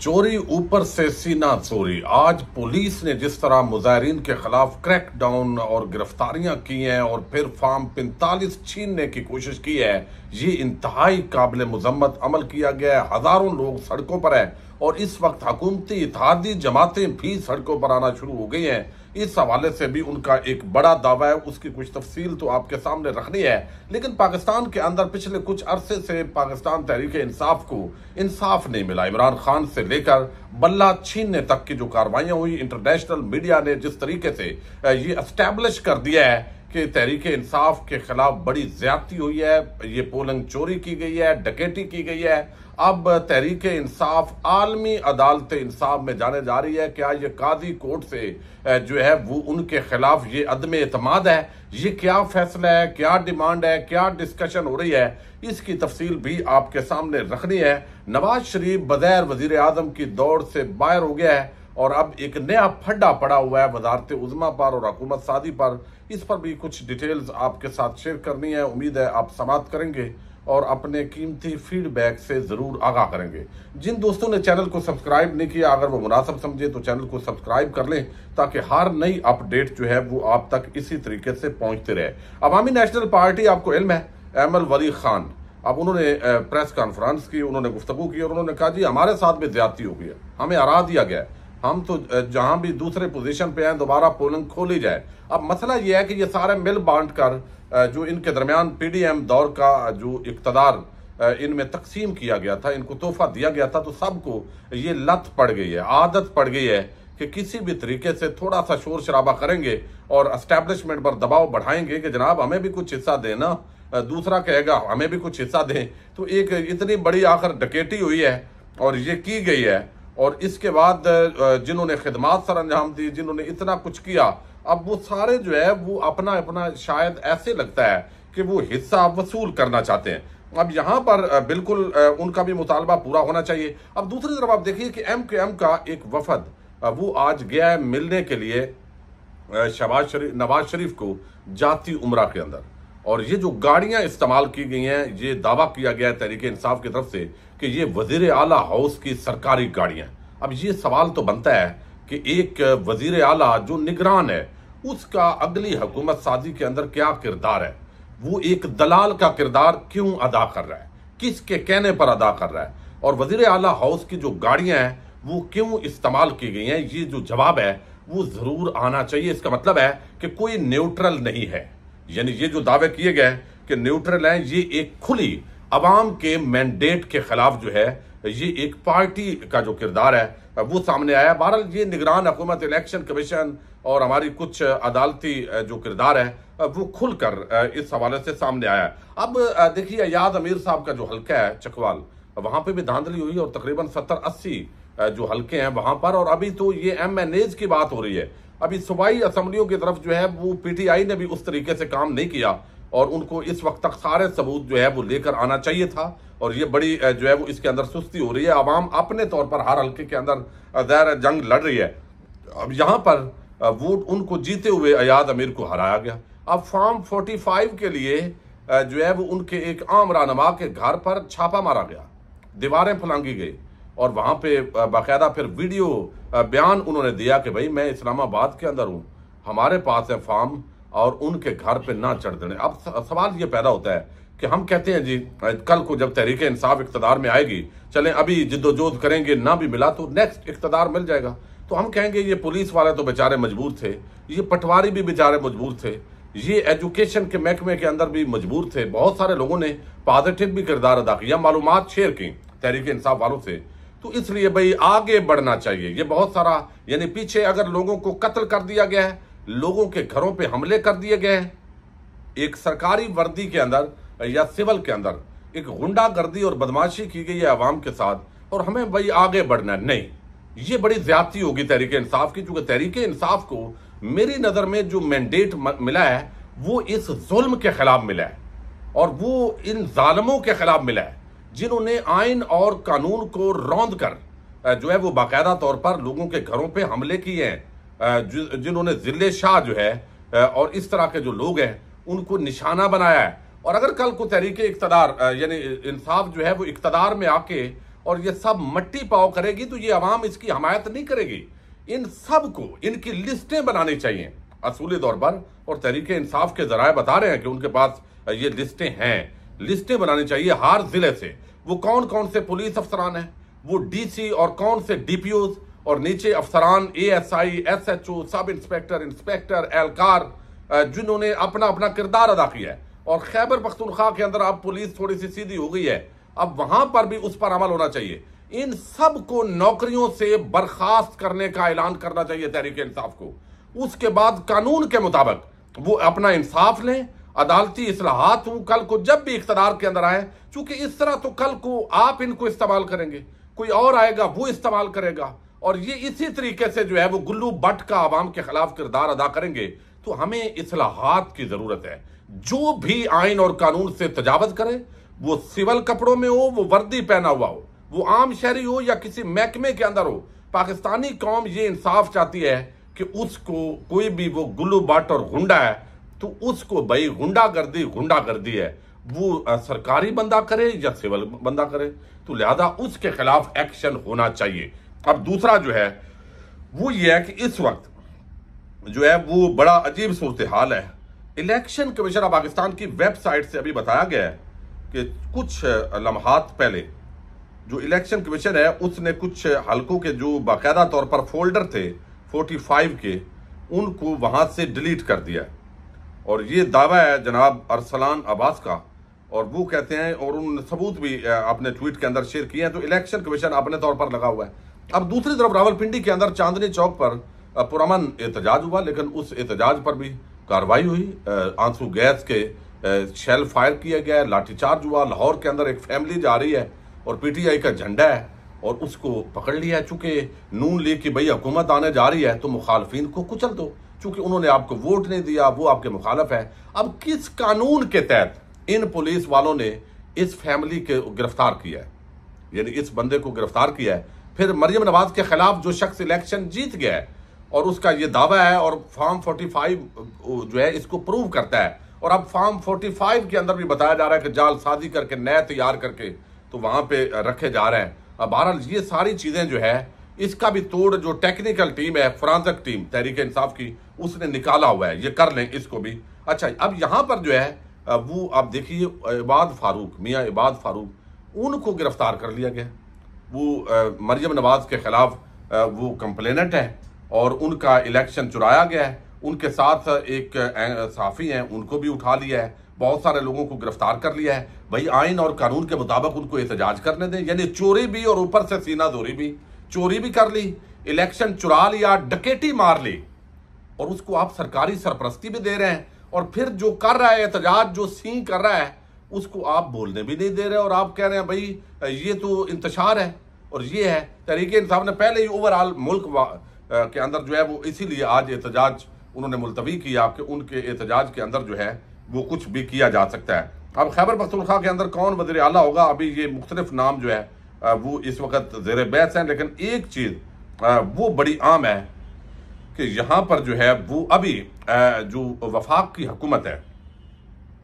चोरी ऊपर से सीना चोरी आज पुलिस ने जिस तरह मुजाहरीन के खिलाफ क्रैक डाउन और गिरफ्तारियां की हैं और फिर फार्म पैंतालीस छीनने की कोशिश की है ये इंतहाई काबिल मजम्मत अमल किया गया है हज़ारों लोग सड़कों पर हैं और इस वक्त हकूमती इतिहादी जमातें भी सड़कों पर आना शुरू हो गई हैं इस हवाले से भी उनका एक बड़ा दावा है उसकी कुछ तफसील तो आपके सामने रखनी है लेकिन पाकिस्तान के अंदर पिछले कुछ अरसे से पाकिस्तान तहरीक इंसाफ को इंसाफ नहीं मिला इमरान खान से लेकर बल्ला छीनने तक की जो कार्रवाइयाँ हुई इंटरनेशनल मीडिया ने जिस तरीके से ये इस्टेब्लिश कर दिया है कि तहरीक इंसाफ के खिलाफ बड़ी ज्यादती हुई है ये पोलिंग चोरी की गई है डकेटी की गई है अब तहरीक इंसाफ आलमी अदालत इंसाफ में जाने जा रही है क्या ये काजी कोर्ट से जो है वो उनके खिलाफ ये अदम अतमाद है ये क्या फैसला है क्या डिमांड है क्या डिस्कशन हो रही है इसकी तफसील भी आपके सामने रखनी है नवाज शरीफ बगैर वजीर आजम की दौड़ से बाहर हो गया है और अब एक नया फड्डा पड़ा हुआ है वजारत उजमा पर और हकूमत सादी पर इस पर भी कुछ डिटेल्स आपके साथ शेयर करनी है उम्मीद है आप समाप्त करेंगे और अपने कीमती फीडबैक से ज़रूर आगाह करेंगे जिन दोस्तों ने चैनल को सब्सक्राइब नहीं किया अगर वो मुनासब समझे तो चैनल को सब्सक्राइब कर लें ताकि हर नई अपडेट जो है वो आप तक इसी तरीके से पहुंचते रहे अवामी नेशनल पार्टी आपको इल्म है एमल वली खान अब उन्होंने प्रेस कॉन्फ्रेंस की उन्होंने गुफ्तु की और उन्होंने कहा जी हमारे साथ में ज्यादती हो गई है हमें हरा दिया गया है हम तो जहां भी दूसरे पोजीशन पे हैं दोबारा पोलिंग खोली जाए अब मसला यह है कि ये सारे मिल बांट कर जो इनके दरमियान पीडीएम दौर का जो इकतदार इनमें तकसीम किया गया था इनको तोहफा दिया गया था तो सबको ये लत पड़ गई है आदत पड़ गई है कि किसी भी तरीके से थोड़ा सा शोर शराबा करेंगे और अस्टैब्लिशमेंट पर दबाव बढ़ाएंगे कि जनाब हमें भी कुछ हिस्सा देना दूसरा कहेगा हमें भी कुछ हिस्सा दें तो एक इतनी बड़ी आखिर डकेटी हुई है और ये की गई है और इसके बाद जिन्होंने खदमात सर अंजाम दी जिन्होंने इतना कुछ किया अब वो सारे जो है वो अपना अपना शायद ऐसे लगता है कि वो हिस्सा वसूल करना चाहते हैं अब यहाँ पर बिल्कुल उनका भी मुतालबा पूरा होना चाहिए अब दूसरी तरफ आप देखिए कि एम के एम का एक वफद वो आज गया है मिलने के लिए शबाज शरीफ नवाज शरीफ को जाती उम्र के अंदर और ये जो गाड़ियां इस्तेमाल की गई हैं ये दावा किया गया है तहरीक इंसाफ की तरफ से कि ये वजीर आला हाउस की सरकारी गाड़ियां अब ये सवाल तो बनता है कि एक वजीर आला जो निगरान है उसका अगली हुकूमत साजी के अंदर क्या किरदार है वो एक दलाल का किरदार क्यों अदा कर रहा है किसके कहने पर अदा कर रहा है और वजीर आला हाउस की जो गाड़ियां हैं वो क्यों इस्तेमाल की गई हैं ये जो जवाब है वो ज़रूर आना चाहिए इसका मतलब है कि कोई न्यूट्रल नहीं है यानी ये जो दावे किए गए कि न्यूट्रल हैं ये एक खुली अवाम के मैंडेट के खिलाफ जो है ये एक पार्टी का जो किरदार है वो सामने आया बहरहाल ये निगरान हुकूमत इलेक्शन कमीशन और हमारी कुछ अदालती जो किरदार है वो खुलकर इस हवाले से सामने आया अब देखिए याद अमीर साहब का जो हल्का है चकवाल वहां पे भी धांधली हुई और तकरीबन सत्तर अस्सी जो हल्के हैं वहां पर और अभी तो ये एम एन एज की बात हो रही है अभी सूबाई असम्बलियों की तरफ जो है वो पीटीआई ने भी उस तरीके से काम नहीं किया और उनको इस वक्त तक सारे सबूत जो है वो लेकर आना चाहिए था और ये बड़ी जो है वो इसके अंदर सुस्ती हो रही है आवाम अपने तौर पर हर हल्के के अंदर जहर जंग लड़ रही है अब यहाँ पर वोट उनको जीते हुए अयाद अमीर को हराया गया अब फोर्टी फाइव के लिए जो है वो उनके एक आम रहनमा के घर पर छापा मारा गया दीवारें फलांगी गई और वहाँ पे बाकायदा फिर वीडियो बयान उन्होंने दिया कि भाई मैं इस्लामाबाद के अंदर हूँ हमारे पास है फार्म और उनके घर पे ना चढ़ देने अब सवाल ये पैदा होता है कि हम कहते हैं जी कल को जब तहरीक इंसाफ इकतदार में आएगी चले अभी जिद्दोजहद करेंगे ना भी मिला तो नेक्स्ट इकतदार मिल जाएगा तो हम कहेंगे ये पुलिस वाले तो बेचारे मजबूर थे ये पटवारी भी बेचारे मजबूर थे ये एजुकेशन के महकमे के अंदर भी मजबूर थे बहुत सारे लोगों ने पॉजिटिव भी किरदार अदा किया मालूम शेयर की तहरीक इंसाफ वालों से तो इसलिए भाई आगे बढ़ना चाहिए ये बहुत सारा यानी पीछे अगर लोगों को कत्ल कर दिया गया है लोगों के घरों पे हमले कर दिए गए हैं एक सरकारी वर्दी के अंदर या सिविल के अंदर एक गुंडागर्दी और बदमाशी की गई है आवाम के साथ और हमें भाई आगे बढ़ना है नहीं ये बड़ी ज्यादती होगी तहरीक इंसाफ की चूंकि तहरीक इंसाफ को मेरी नज़र में जो मैंडेट मिला है वो इस जुल्म के खिलाफ मिला है और वो इन जालमों के खिलाफ मिला है जिन्होंने आयन और कानून को रौंद कर जो है वो बाकायदा तौर पर लोगों के घरों पे हमले किए हैं जिन्होंने जिले शाह जो है और इस तरह के जो लोग हैं उनको निशाना बनाया है और अगर कल को तहरीक इकतदार यानी इंसाफ जो है वो इकतदार में आके और ये सब मट्टी पाव करेगी तो ये आवाम इसकी हमायत नहीं करेगी इन सब को इनकी लिस्टें बनानी चाहिए असूली तौर पर और तहरीक इंसाफ के जराए बता रहे हैं कि उनके पास ये लिस्टें हैं लिस्टें बनानी चाहिए हर जिले से वो कौन कौन से पुलिस अफसरान हैं वो डीसी और कौन से डी और नीचे अफसरान ASI SHO sub inspector inspector एहलकार जिन्होंने अपना अपना किरदार अदा किया है और खैबर पख्तूनख्वा के अंदर अब पुलिस थोड़ी सी सीधी हो गई है अब वहां पर भी उस पर अमल होना चाहिए इन सब को नौकरियों से बर्खास्त करने का ऐलान करना चाहिए तहरीक इंसाफ को उसके बाद कानून के मुताबिक वो अपना इंसाफ लें अदालती असलाहत हूं कल को जब भी इकतदार के अंदर आए चूंकि इस तरह तो कल को आप इनको इस्तेमाल करेंगे कोई और आएगा वो इस्तेमाल करेगा और ये इसी तरीके से जो है वो गुल्लू बट का आवाम के खिलाफ किरदार अदा करेंगे तो हमें असलाहत की जरूरत है जो भी आइन और कानून से तजावज करे वो सिविल कपड़ों में हो वो वर्दी पहना हुआ हो वो आम शहरी हो या किसी महकमे के अंदर हो पाकिस्तानी कौम ये इंसाफ चाहती है कि उसको कोई भी वो गुल्लू बट और गुंडा है तो उसको भाई गुंडागर्दी गुंडागर्दी है वो सरकारी बंदा करे या सिविल बंदा करे तो लिहाजा उसके खिलाफ एक्शन होना चाहिए अब दूसरा जो है वो ये है कि इस वक्त जो है वो बड़ा अजीब सूरत हाल है इलेक्शन कमीशन ऑफ पाकिस्तान की वेबसाइट से अभी बताया गया है कि कुछ लम्हात पहले जो इलेक्शन कमीशन है उसने कुछ हलकों के जो बाकायदा तौर पर फोल्डर थे 45 के उनको वहां से डिलीट कर दिया है और ये दावा है जनाब अरसलान अब्बास का और वो कहते हैं और उन सबूत भी अपने ट्वीट के अंदर शेयर किए हैं तो इलेक्शन कमीशन अपने तौर पर लगा हुआ है अब दूसरी तरफ रावलपिंडी के अंदर चांदनी चौक पर पुरमन एहतजाज हुआ लेकिन उस एहतजाज पर भी कार्रवाई हुई आंसू गैस के शेल फायर किया गया लाठीचार्ज हुआ लाहौर के अंदर एक फैमिली जा रही है और पीटीआई का झंडा है और उसको पकड़ लिया है चूंकि नून लीग की भाई हुकूमत आने जा रही है तो मुखालफी को कुचल दो चूंकि उन्होंने आपको वोट नहीं दिया वो आपके मुखालफ है अब किस कानून के तहत इन पुलिस वालों ने इस फैमिली के गिरफ्तार किया है यानी इस बंदे को गिरफ्तार किया है फिर मरियम नवाज के खिलाफ जो शख्स इलेक्शन जीत गया है और उसका ये दावा है और फॉर्म फाइव जो है इसको प्रूव करता है और अब फॉर्म फाइव के अंदर भी बताया जा रहा है कि जाल शादी करके नए तैयार करके तो वहां पे रखे जा रहे हैं बहरहाल ये सारी चीजें जो है इसका भी तोड़ जो टेक्निकल टीम है फ्रांसक टीम तहरीक इंसाफ की उसने निकाला हुआ है ये कर लें इसको भी अच्छा अब यहाँ पर जो है वो आप देखिए इबाद फारूक मियाँ इबाद फारूक उनको गिरफ्तार कर लिया गया वो मरियम नवाज के ख़िलाफ़ वो कंप्लेनेंट है और उनका इलेक्शन चुराया गया है उनके साथ एक साफ़ी हैं उनको भी उठा लिया है बहुत सारे लोगों को गिरफ्तार कर लिया है भाई आइन और कानून के मुताबिक उनको एहतजाज करने दें यानी चोरी भी और ऊपर से सीना दोरी भी चोरी भी कर ली इलेक्शन चुरा लिया डकेटी मार ली और उसको आप सरकारी सरप्रस्ती भी दे रहे हैं और फिर जो कर रहा है एहतजाज जो सिंह कर रहा है उसको आप बोलने भी नहीं दे रहे और आप कह रहे हैं भाई ये तो इंतशार है और ये है तहरीक इंसाब ने पहले ही ओवरऑल मुल्क के अंदर जो है वो इसीलिए आज एहतजाज उन्होंने मुलतवी किया कि उनके एहतजाज के अंदर जो है वो कुछ भी किया जा सकता है अब खैबर पखतुलखा के अंदर कौन वजर अला होगा अभी ये मुख्तलिफ नाम जो है वो इस वक्त जेर बैस हैं लेकिन एक चीज़ वो बड़ी आम है कि यहाँ पर जो है वो अभी जो वफाक की हुकूमत है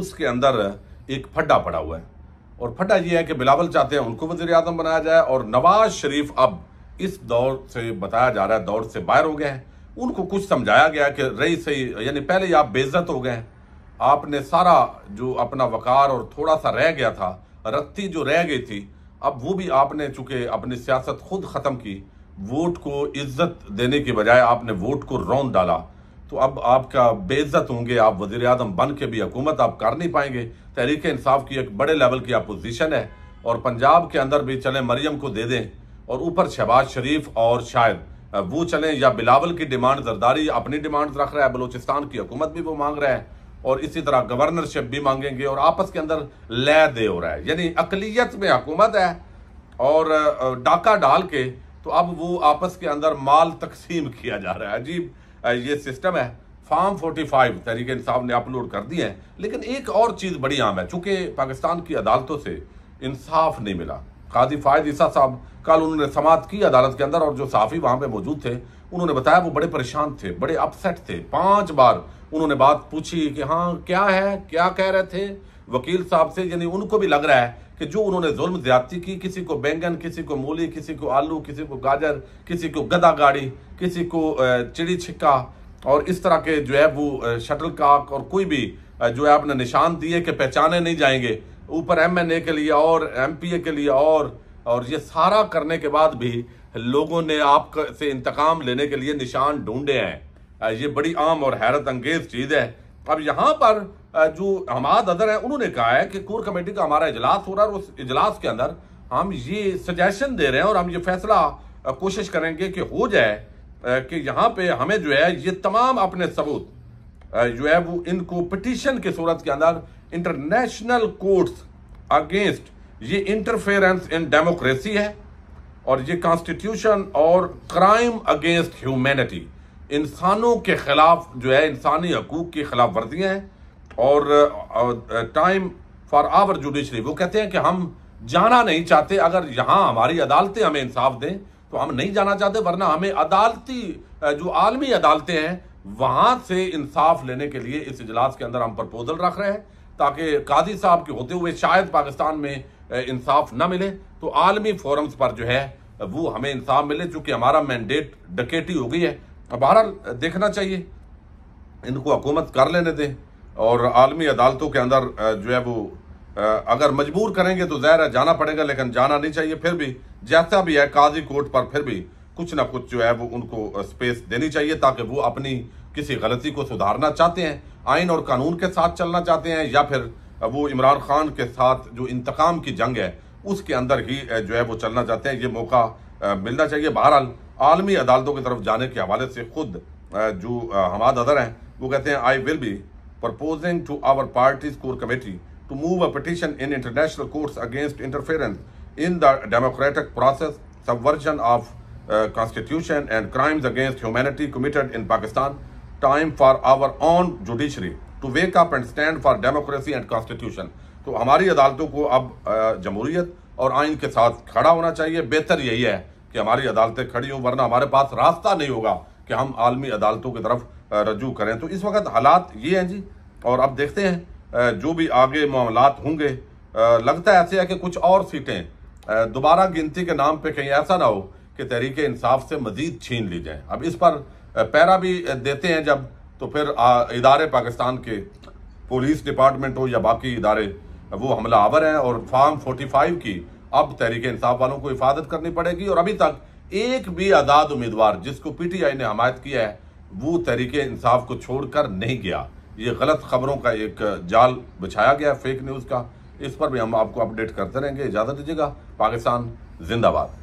उसके अंदर एक फड्डा पड़ा हुआ है और फड्डा ये है कि बिलावल चाहते हैं उनको वजी अजम बनाया जाए और नवाज शरीफ अब इस दौर से बताया जा रहा है दौर से बाहर हो गए हैं उनको कुछ समझाया गया कि रही सही यानी पहले ही आप बेज़त हो गए हैं आपने सारा जो अपना वकार और थोड़ा सा रह गया था रत्ती जो रह गई थी अब वो भी आपने चूंकि अपनी सियासत खुद ख़त्म की वोट को इज्जत देने के बजाय आपने वोट को रौन डाला तो अब आपका बेइज्जत होंगे आप वजीर अजम बन के भी हुकूमत आप कर नहीं पाएंगे तहरीक इंसाफ की एक बड़े लेवल की अपोजिशन है और पंजाब के अंदर भी चलें मरियम को दे दें और ऊपर शहबाज शरीफ और शायद वो चलें या बिलावल की डिमांड जरदारी अपनी डिमांड रख रहा है बलोचिस्तान की हुकूमत भी वो मांग रहा है और इसी तरह गवर्नरशिप भी मांगेंगे और आपस के अंदर लय दे हो रहा है यानी अकलीत में हुकूमत है और डाका डाल के तो अब वो आपस के अंदर माल तकसीम किया जा रहा है अजीब ये सिस्टम है फार्म 45 तहरीक इंसाफ ने अपलोड कर दिए हैं लेकिन एक और चीज़ बड़ी आम है चूँकि पाकिस्तान की अदालतों से इंसाफ नहीं मिला खादी फायद ईसा साहब कल उन्होंने समात की अदालत के अंदर और जो साफ़ी वहाँ पे मौजूद थे उन्होंने बताया वो बड़े परेशान थे बड़े अपसेट थे पांच बार उन्होंने बात पूछी कि हाँ क्या है क्या कह रहे थे वकील साहब से यानी उनको भी लग रहा है कि जो उन्होंने जुल्म ज्यादती की किसी को बैंगन किसी को मूली किसी को आलू किसी को गाजर किसी को गदा गाड़ी किसी को चिड़ी छिक्का और इस तरह के जो है वो शटल काक और कोई भी जो है आपने निशान दिए कि पहचाने नहीं जाएंगे ऊपर एम एन ए के लिए और एम पी ए के लिए और और ये सारा करने के बाद भी लोगों ने आप से इंतकाम लेने के लिए निशान ढूंढे हैं ये बड़ी आम और हैरत अंगेज चीज़ है अब यहाँ पर जो हमाद अदर है उन्होंने कहा है कि कोर कमेटी का हमारा इजलास हो रहा है और उस इजलास के अंदर हम ये सजेशन दे रहे हैं और हम ये फैसला कोशिश करेंगे कि हो जाए कि यहाँ पे हमें जो है ये तमाम अपने सबूत जो है वो इनको पटिशन की सूरत के अंदर इंटरनेशनल कोर्ट्स अगेंस्ट ये इंटरफेरेंस इन डेमोक्रेसी है और ये कॉन्स्टिट्यूशन और क्राइम अगेंस्ट ह्यूमैनिटी इंसानों के ख़िलाफ़ जो है इंसानी हकूक़ की ख़िलाफ़ वर्जियाँ हैं और टाइम फॉर आवर जुडिशरी वो कहते हैं कि हम जाना नहीं चाहते अगर यहाँ हमारी अदालतें हमें इंसाफ दें तो हम नहीं जाना चाहते वरना हमें अदालती जो आलमी अदालतें हैं वहाँ से इंसाफ लेने के लिए इस इजलास के अंदर हम प्रपोजल रख रहे हैं ताकि काजी साहब के होते हुए शायद पाकिस्तान में इंसाफ ना मिले तो आलमी फोरम्स पर जो है वो हमें इंसाफ मिले चूँकि हमारा मैंडेट डकेटी हो गई है बहरहाल देखना चाहिए इनको हकूमत कर लेने दें और आलमी अदालतों के अंदर जो है वो अगर मजबूर करेंगे तो ज़ाहिर है जाना पड़ेगा लेकिन जाना नहीं चाहिए फिर भी जैसा भी है काजी कोर्ट पर फिर भी कुछ ना कुछ जो है वो उनको स्पेस देनी चाहिए ताकि वो अपनी किसी गलती को सुधारना चाहते हैं आइन और कानून के साथ चलना चाहते हैं या फिर वो इमरान खान के साथ जो इंतकाम की जंग है उसके अंदर ही जो है वो चलना चाहते हैं ये मौका मिलना चाहिए बहरहाल आलमी अदालतों की तरफ जाने के हवाले से खुद जो हमाद अदर हैं वो कहते हैं I will be proposing to our parties core committee to move a petition in international courts against interference in the democratic process subversion of constitution and crimes against humanity committed in Pakistan time for our own judiciary to wake up and stand for democracy and constitution तो हमारी अदालतों को अब जमहूरियत और आइन के साथ खड़ा होना चाहिए बेहतर यही है कि हमारी अदालतें खड़ी हों वरना हमारे पास रास्ता नहीं होगा कि हम आलमी अदालतों की तरफ रजू करें तो इस वक्त हालात ये हैं जी और अब देखते हैं जो भी आगे मामला होंगे लगता है ऐसे है कि कुछ और सीटें दोबारा गिनती के नाम पर कहीं ऐसा ना हो कि तहरीक इंसाफ से मजीद छीन ली जाए अब इस पर पैरा भी देते हैं जब तो फिर इदारे पाकिस्तान के पुलिस डिपार्टमेंट हो या बाकी इदारे वो हमला आवर हैं और फार्म 45 की अब तहरीक इंसाफ वालों को हिफाजत करनी पड़ेगी और अभी तक एक भी आज़ाद उम्मीदवार जिसको पीटीआई ने हमायत किया है वो तहरीक इंसाफ को छोड़कर नहीं गया ये गलत खबरों का एक जाल बिछाया गया फेक न्यूज़ का इस पर भी हम आपको अपडेट करते रहेंगे इजाज़त दीजिएगा पाकिस्तान जिंदाबाद